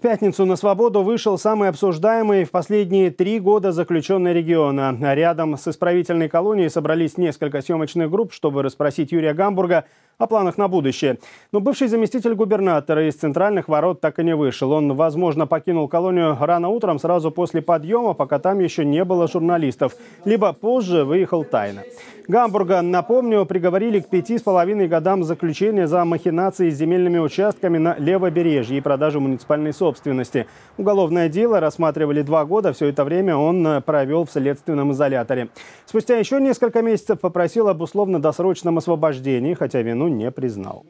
В пятницу на свободу вышел самый обсуждаемый в последние три года заключенный региона. А рядом с исправительной колонией собрались несколько съемочных групп, чтобы расспросить Юрия Гамбурга о планах на будущее. Но бывший заместитель губернатора из центральных ворот так и не вышел. Он, возможно, покинул колонию рано утром, сразу после подъема, пока там еще не было журналистов. Либо позже выехал тайно. Гамбурга, напомню, приговорили к пяти с половиной годам заключения за махинации с земельными участками на левобережье и продажу муниципальной собственности собственности. Уголовное дело рассматривали два года, все это время он э, провел в следственном изоляторе. Спустя еще несколько месяцев попросил об условно-досрочном освобождении, хотя вину не признал.